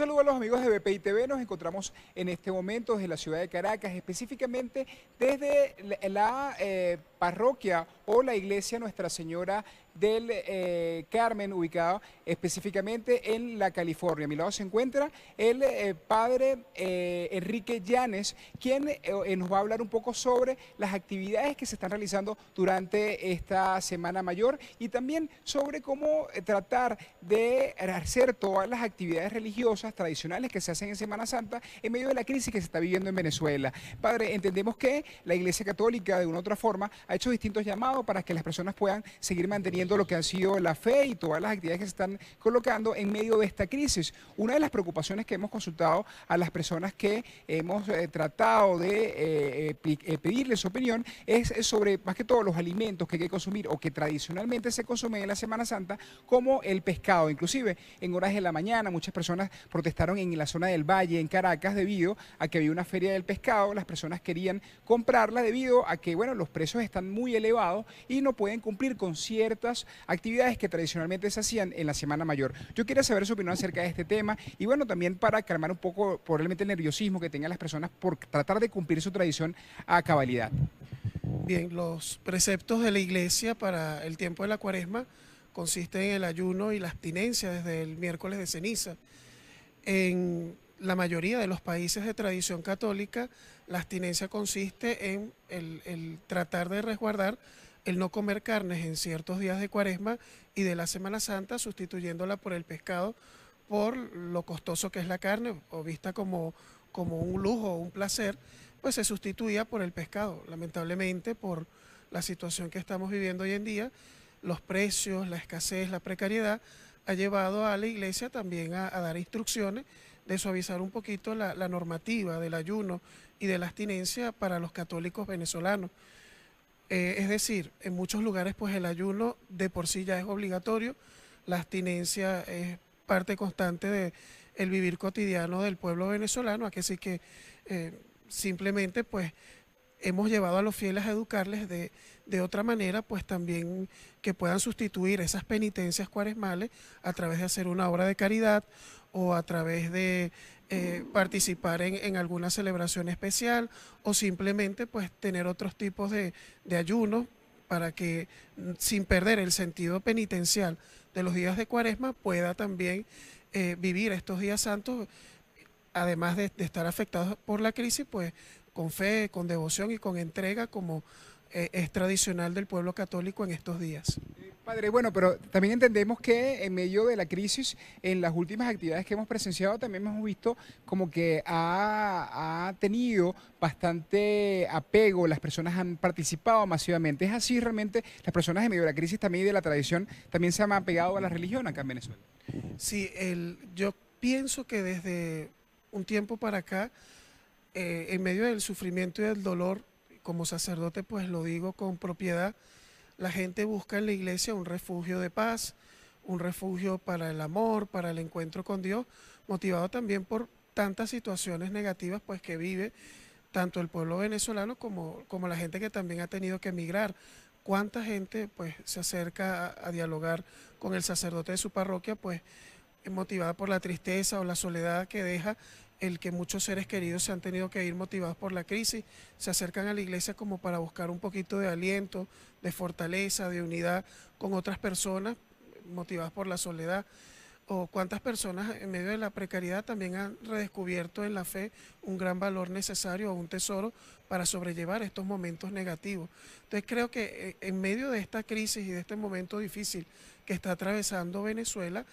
saludo a los amigos de BPI TV. Nos encontramos en este momento desde la ciudad de Caracas, específicamente desde la, eh, parroquia o la iglesia Nuestra Señora del eh, Carmen, ubicado específicamente en la California. A mi lado se encuentra el eh, padre eh, Enrique Llanes, quien nos va a hablar un poco sobre las actividades que se están realizando durante esta Semana Mayor y también sobre cómo tratar de hacer todas las actividades religiosas tradicionales que se hacen en Semana Santa en medio de la crisis que se está viviendo en Venezuela. Padre, entendemos que la Iglesia Católica de una u otra forma ha hecho distintos llamados para que las personas puedan seguir manteniendo lo que ha sido la fe y todas las actividades que se están colocando en medio de esta crisis. Una de las preocupaciones que hemos consultado a las personas que hemos eh, tratado de eh, eh, pedirles su opinión es sobre más que todo los alimentos que hay que consumir o que tradicionalmente se consumen en la Semana Santa, como el pescado. Inclusive en horas de la mañana muchas personas protestaron en la zona del Valle, en Caracas, debido a que había una feria del pescado, las personas querían comprarla debido a que, bueno, los precios están muy elevados y no pueden cumplir con ciertas actividades que tradicionalmente se hacían en la Semana Mayor. Yo quería saber su opinión acerca de este tema y bueno, también para calmar un poco probablemente el nerviosismo que tengan las personas por tratar de cumplir su tradición a cabalidad. Bien, los preceptos de la iglesia para el tiempo de la cuaresma consisten en el ayuno y la abstinencia desde el miércoles de ceniza. En la mayoría de los países de tradición católica, la abstinencia consiste en el, el tratar de resguardar el no comer carnes en ciertos días de cuaresma y de la Semana Santa, sustituyéndola por el pescado por lo costoso que es la carne o vista como, como un lujo o un placer, pues se sustituía por el pescado. Lamentablemente, por la situación que estamos viviendo hoy en día, los precios, la escasez, la precariedad, ha llevado a la iglesia también a, dar instrucciones de suavizar un poquito la, la normativa del ayuno y de la abstinencia para los católicos venezolanos. Eh, es decir, en muchos lugares pues el ayuno de por sí ya es obligatorio, la abstinencia es parte constante del vivir cotidiano del pueblo venezolano, a que sí que eh, simplemente pues hemos llevado a los fieles a educarles de, de, otra manera, pues también que puedan sustituir esas penitencias cuaresmales a través de hacer una obra de caridad o a través de eh, participar en, en, alguna celebración especial o simplemente pues tener otros tipos de, de ayunos para que mm, sin perder el sentido penitencial de los días de cuaresma pueda también eh, vivir estos días santos, además de, de estar afectados por la crisis, pues con fe, con devoción y con entrega como eh, es tradicional del pueblo católico en estos días. Padre, bueno, pero también entendemos que en medio de la crisis, en las últimas actividades que hemos presenciado, también hemos visto como que ha, ha tenido bastante apego, las personas han participado masivamente. ¿Es así realmente? Las personas en medio de la crisis también y de la tradición también se han apegado a la religión acá en Venezuela. Sí, el, yo pienso que desde un tiempo para acá, eh, en medio del sufrimiento y del dolor, como sacerdote pues lo digo con propiedad, la gente busca en la iglesia un refugio de paz, un refugio para el amor, para el encuentro con Dios, motivado también por tantas situaciones negativas pues que vive tanto el pueblo venezolano como, como la gente que también ha tenido que emigrar. ¿Cuánta gente pues se acerca a, a dialogar con el sacerdote de su parroquia pues motivada por la tristeza o la soledad que deja el que muchos seres queridos se han tenido que ir motivados por la crisis, se acercan a la iglesia como para buscar un poquito de aliento, de fortaleza, de unidad con otras personas motivadas por la soledad o cuántas personas en medio de la precariedad también han redescubierto en la fe un gran valor necesario o un tesoro para sobrellevar estos momentos negativos. Entonces creo que eh, en medio de esta crisis y de este momento difícil que está atravesando Venezuela,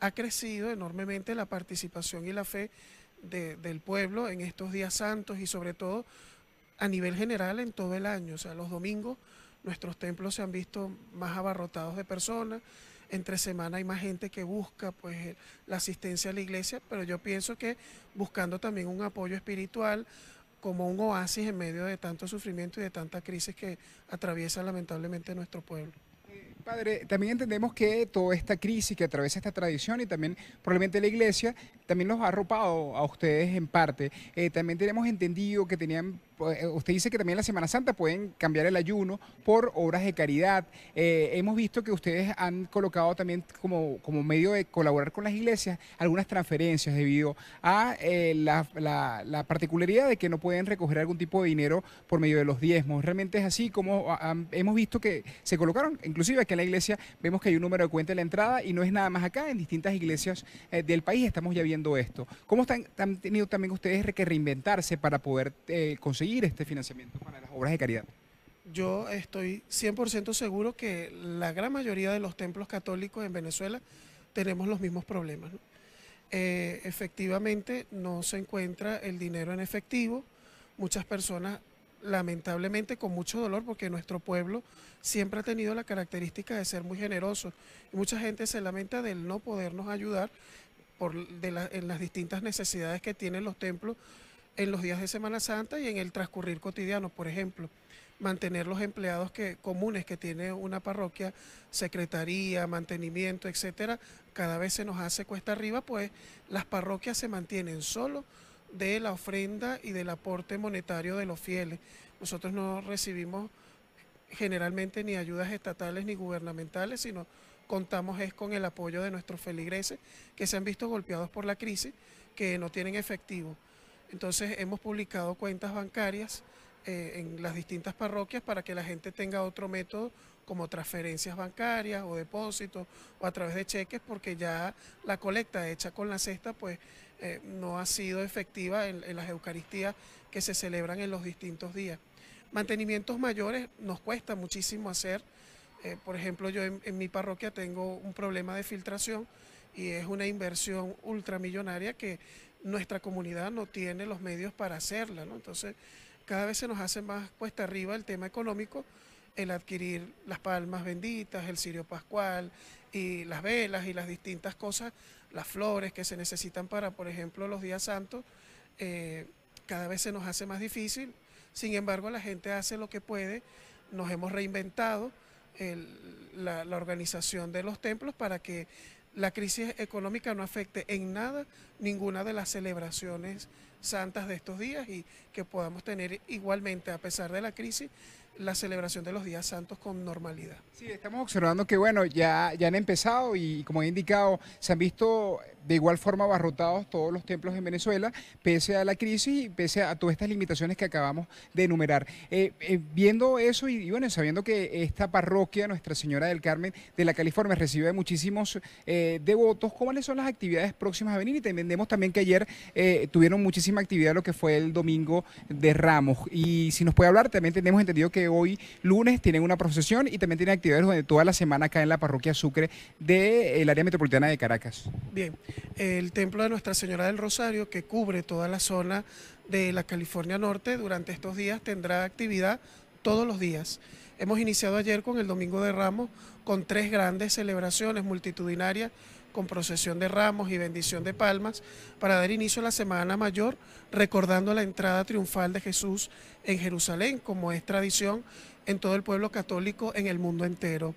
ha crecido enormemente la participación y la fe del pueblo en estos días santos y sobre todo a nivel general en todo el año. O sea, los domingos nuestros templos se han visto más abarrotados de personas, entre semana hay más gente que busca pues eh, la asistencia a la iglesia, pero yo pienso que buscando también un apoyo espiritual como un oasis en medio de tanto sufrimiento y de tanta crisis que atraviesa lamentablemente nuestro pueblo. Padre, también entendemos que toda esta crisis que atraviesa esta tradición y también probablemente la iglesia también los ha arropado a ustedes en parte. Eh, también tenemos entendido que tenían, pues, eh, usted dice que también la Semana Santa pueden cambiar el ayuno por obras de caridad. Eh, hemos visto que ustedes han colocado también como, como medio de colaborar con las iglesias algunas transferencias debido a la, particularidad de que no pueden recoger algún tipo de dinero por medio de los diezmos. Realmente es así como hemos visto que se colocaron, inclusive aquí en la iglesia vemos que hay un número de cuenta en la entrada y no es nada más acá, en distintas iglesias del país estamos ya viendo esto. ¿Cómo están, han tenido también ustedes que reinventarse para poder eh, conseguir este financiamiento para las obras de caridad? Yo estoy 100% seguro que la gran mayoría de los templos católicos en Venezuela tenemos los mismos problemas. Eh, efectivamente, no se encuentra el dinero en efectivo. Muchas personas lamentablemente con mucho dolor porque nuestro pueblo siempre ha tenido la característica de ser muy generoso y mucha gente se lamenta del no podernos ayudar por, de la, en las distintas necesidades que tienen los templos en los días de Semana Santa y en el transcurrir cotidiano, por ejemplo, mantener los empleados que, comunes que tiene una parroquia, secretaría, mantenimiento, etcétera, cada vez se nos hace cuesta arriba, pues las parroquias se mantienen solo de la ofrenda y del aporte monetario de los fieles. Nosotros no recibimos generalmente ni ayudas estatales ni gubernamentales, sino contamos es con el apoyo de nuestros feligreses que se han visto golpeados por la crisis, que no tienen efectivo. Entonces hemos publicado cuentas bancarias eh, en las distintas parroquias para que la gente tenga otro método como transferencias bancarias o depósitos o a través de cheques porque ya la colecta hecha con la cesta pues eh, no ha sido efectiva en las Eucaristías que se celebran en los distintos días. Mantenimientos mayores nos cuesta muchísimo hacer eh, por ejemplo, yo en, mi parroquia tengo un problema de filtración y es una inversión ultramillonaria que nuestra comunidad no tiene los medios para hacerla. Entonces, cada vez se nos hace más cuesta arriba el tema económico, el adquirir las palmas benditas, el cirio pascual y las velas y las distintas cosas, las flores que se necesitan para, por ejemplo, los días santos, eh, cada vez se nos hace más difícil. Sin embargo, la gente hace lo que puede, nos hemos reinventado el, la, la organización de los templos para que la crisis económica no afecte en nada ninguna de las celebraciones santas de estos días y que podamos tener igualmente, a pesar de la crisis, la celebración de los días santos con normalidad. Sí, estamos observando que bueno, ya, ya han empezado y como he indicado, se han visto de igual forma abarrotados todos los templos en Venezuela, pese a la crisis y pese a todas estas limitaciones que acabamos de enumerar. Eh, eh, viendo eso y, bueno, sabiendo que esta parroquia, Nuestra Señora del Carmen de la California, recibe muchísimos eh, devotos, ¿cuáles son las actividades próximas a venir? Y entendemos también que ayer eh, tuvieron muchísima actividad lo que fue el domingo de Ramos. Y si nos puede hablar, también tenemos entendido que hoy lunes tienen una procesión y también tienen actividades donde toda la semana acá en la parroquia Sucre del área metropolitana de Caracas. Bien, el templo de Nuestra Señora del Rosario, que cubre toda la zona de la California Norte, durante estos días tendrá actividad todos los días. Hemos iniciado ayer con el Domingo de Ramos, con tres grandes celebraciones multitudinarias con procesión de ramos y bendición de palmas para dar inicio a la Semana Mayor, recordando la entrada triunfal de Jesús en Jerusalén, como es tradición en todo el pueblo católico en el mundo entero.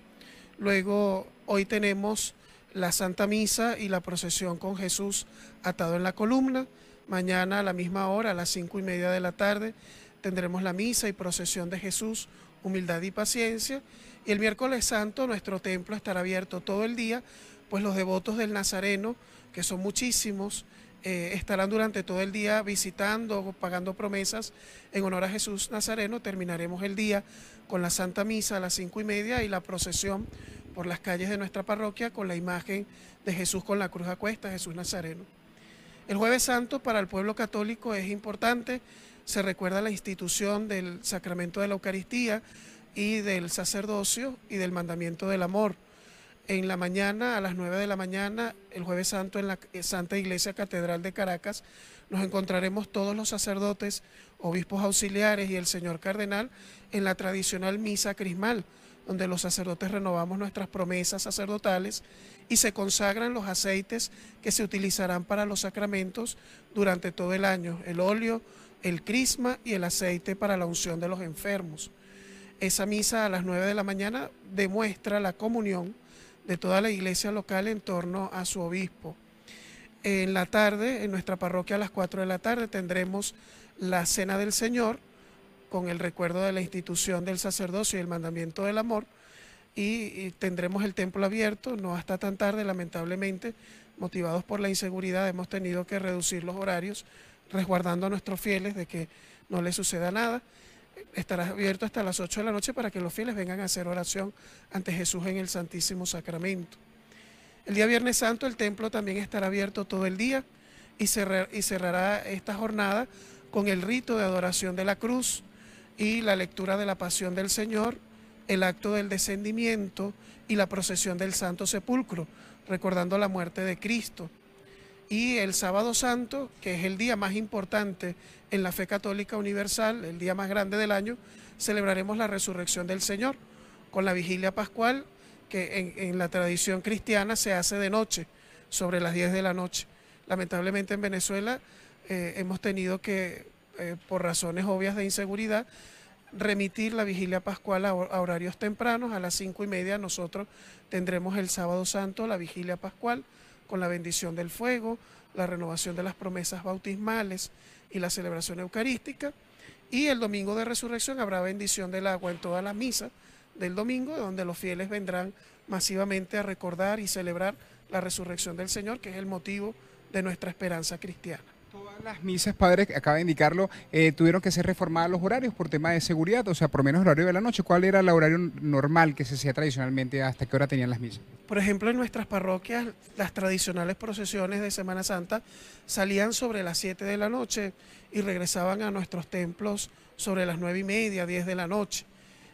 Luego, hoy tenemos la Santa Misa y la procesión con Jesús atado en la columna. Mañana a la misma hora, a las cinco y media de la tarde, tendremos la misa y procesión de Jesús, humildad y paciencia. Y el miércoles santo nuestro templo estará abierto todo el día pues los devotos del Nazareno, que son muchísimos, eh, estarán durante todo el día visitando, pagando promesas en honor a Jesús Nazareno. Terminaremos el día con la Santa Misa a las cinco y media y la procesión por las calles de nuestra parroquia con la imagen de Jesús con la cruz a Jesús Nazareno. El jueves santo para el pueblo católico es importante, se recuerda la institución del sacramento de la Eucaristía y del sacerdocio y del mandamiento del amor en la mañana, a las 9 de la mañana, el jueves santo en la eh, Santa Iglesia Catedral de Caracas, nos encontraremos todos los sacerdotes, obispos auxiliares y el señor cardenal en la tradicional misa crismal, donde los sacerdotes renovamos nuestras promesas sacerdotales y se consagran los aceites que se utilizarán para los sacramentos durante todo el año, el óleo, el crisma y el aceite para la unción de los enfermos. Esa misa a las 9 de la mañana demuestra la comunión de toda la iglesia local en torno a su obispo. En la tarde, en nuestra parroquia a las 4 de la tarde, tendremos la Cena del Señor con el recuerdo de la institución del sacerdocio y el mandamiento del amor. Y, tendremos el templo abierto, no hasta tan tarde, lamentablemente, motivados por la inseguridad, hemos tenido que reducir los horarios, resguardando a nuestros fieles de que no les suceda nada estará abierto hasta las 8 de la noche para que los fieles vengan a hacer oración ante Jesús en el Santísimo Sacramento. El día Viernes Santo el templo también estará abierto todo el día y, y cerrará esta jornada con el rito de adoración de la cruz y la lectura de la pasión del Señor, el acto del descendimiento y la procesión del Santo Sepulcro, recordando la muerte de Cristo y el sábado santo, que es el día más importante en la fe católica universal, el día más grande del año, celebraremos la resurrección del Señor con la vigilia pascual, que en, la tradición cristiana se hace de noche, sobre las 10 de la noche. Lamentablemente en Venezuela eh, hemos tenido que, eh, por razones obvias de inseguridad, remitir la vigilia pascual a, horarios tempranos, a las 5 y media nosotros tendremos el sábado santo la vigilia pascual, con la bendición del fuego, la renovación de las promesas bautismales y la celebración eucarística. Y el domingo de resurrección habrá bendición del agua en todas las misas del domingo, donde los fieles vendrán masivamente a recordar y celebrar la resurrección del Señor, que es el motivo de nuestra esperanza cristiana. Todas las misas, padre, acaba de indicarlo, eh, tuvieron que ser reformadas los horarios por tema de seguridad, o sea, por menos horario de la noche. ¿Cuál era el horario normal que se hacía tradicionalmente? ¿Hasta qué hora tenían las misas? Por ejemplo, en nuestras parroquias, las tradicionales procesiones de Semana Santa salían sobre las 7 de la noche y regresaban a nuestros templos sobre las 9 y media, 10 de la noche.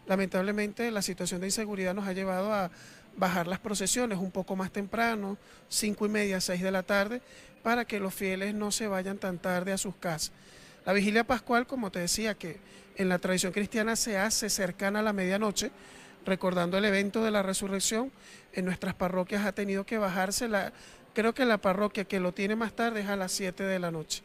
Lamentablemente, la situación de inseguridad nos ha llevado a bajar las procesiones un poco más temprano, 5 y media, 6 de la tarde, para que los fieles no se vayan tan tarde a sus casas. La vigilia pascual, como te decía, que en la tradición cristiana se hace cercana a la medianoche, recordando el evento de la resurrección, en nuestras parroquias ha tenido que bajarse. La, creo que la parroquia que lo tiene más tarde es a las 7 de la noche.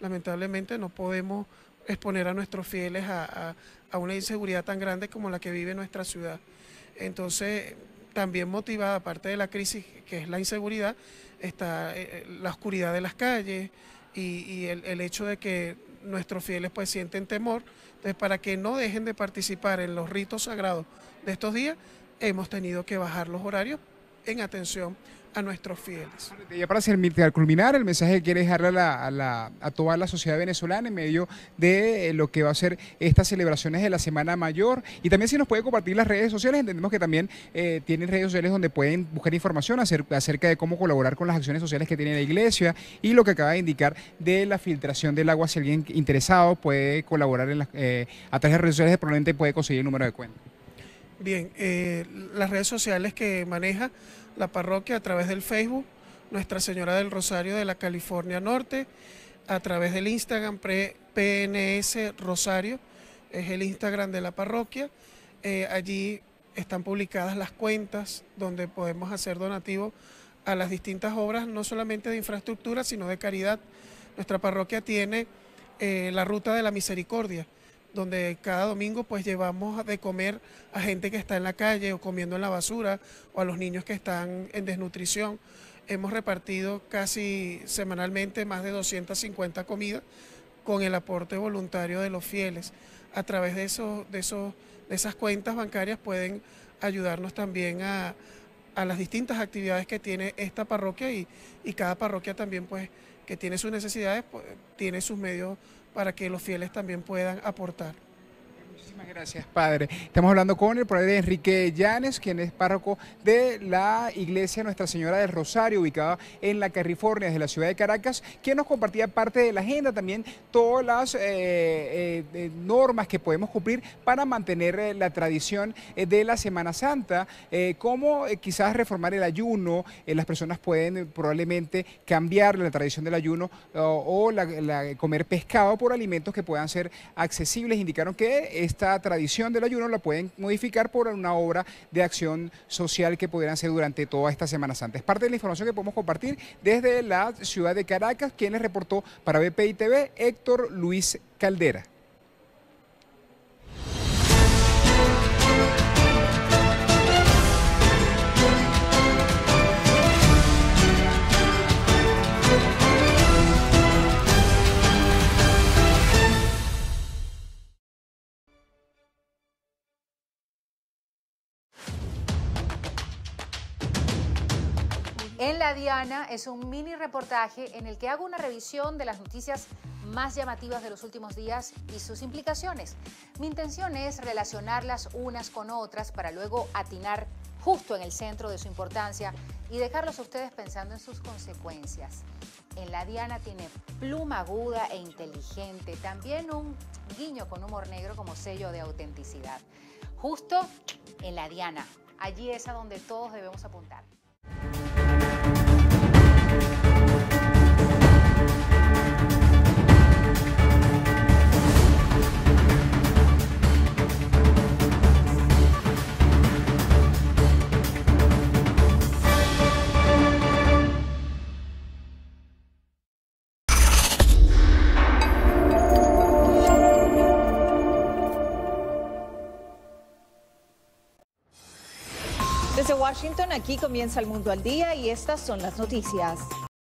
Lamentablemente no podemos exponer a nuestros fieles a, una inseguridad tan grande como la que vive nuestra ciudad. Entonces, también motivada, aparte de la crisis que es la inseguridad, está eh, la oscuridad de las calles y, el, el, hecho de que nuestros fieles pues sienten temor. Entonces, para que no dejen de participar en los ritos sagrados de estos días, hemos tenido que bajar los horarios en atención a nuestros fieles. Ya para culminar, el mensaje que quiere dejarle a, toda la sociedad venezolana en medio de eh, lo que va a ser estas celebraciones de la Semana Mayor y también si nos puede compartir las redes sociales, entendemos que también eh, tienen redes sociales donde pueden buscar información acerca, de cómo colaborar con las acciones sociales que tiene la iglesia y lo que acaba de indicar de la filtración del agua, si alguien interesado puede colaborar en eh, a través de redes sociales, de probablemente puede conseguir el número de cuenta. Bien, eh, las redes sociales que maneja la parroquia a través del Facebook, Nuestra Señora del Rosario de la California Norte, a través del Instagram PNS Rosario, es el Instagram de la parroquia. Eh, allí están publicadas las cuentas donde podemos hacer donativo a las distintas obras, no solamente de infraestructura, sino de caridad. Nuestra parroquia tiene eh, la ruta de la misericordia donde cada domingo pues llevamos de comer a gente que está en la calle o comiendo en la basura o a los niños que están en desnutrición. Hemos repartido casi semanalmente más de 250 comidas con el aporte voluntario de los fieles. A través de, eso de, de esas cuentas bancarias pueden ayudarnos también a, las distintas actividades que tiene esta parroquia y, y cada parroquia también pues que tiene sus necesidades, pues, tiene sus medios para que los fieles también puedan aportar gracias, padre. Estamos hablando con el padre Enrique Llanes, quien es párroco de la iglesia Nuestra Señora del Rosario, ubicada en la California, desde la ciudad de Caracas, quien nos compartía parte de la agenda, también todas las eh, eh, eh, normas que podemos cumplir para mantener la tradición de la Semana Santa, eh, como quizás reformar el ayuno, las personas pueden probablemente cambiar la tradición del ayuno o, comer pescado por alimentos que puedan ser accesibles. Indicaron que esta la tradición del ayuno la pueden modificar por una obra de acción social que pudieran hacer durante toda esta Semana Santa. Es parte de la información que podemos compartir desde la ciudad de Caracas, quienes reportó para BPI TV Héctor Luis Caldera. La Diana es un mini reportaje en el que hago una revisión de las noticias más llamativas de los últimos días y sus implicaciones. Mi intención es relacionarlas unas con otras para luego atinar justo en el centro de su importancia y dejarlos a ustedes pensando en sus consecuencias. En la Diana tiene pluma aguda e inteligente, también un guiño con humor negro como sello de autenticidad. Justo en la Diana, allí es a donde todos debemos apuntar. Aquí comienza el mundo al día y estas son las noticias.